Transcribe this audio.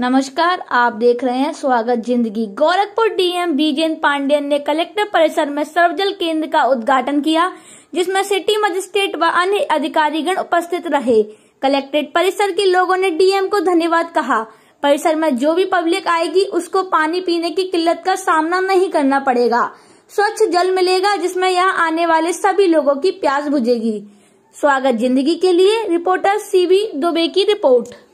नमस्कार आप देख रहे हैं स्वागत जिंदगी गोरखपुर डीएम बीजेन पांडेन ने कलेक्टर परिसर में सर्वजल केंद्र का उद्घाटन किया जिसमें सिटी मजिस्ट्रेट व अन्य अधिकारीगण उपस्थित रहे कलेक्ट्रेट परिसर के लोगों ने डीएम को धन्यवाद कहा परिसर में जो भी पब्लिक आएगी उसको पानी पीने की किल्लत का सामना नहीं करना पड़ेगा स्वच्छ जल मिलेगा जिसमें यहाँ आने वाले सभी लोगों की प्यास बुझेगी स्वागत जिंदगी के लिए रिपोर्टर सीबी दुबे की रिपोर्ट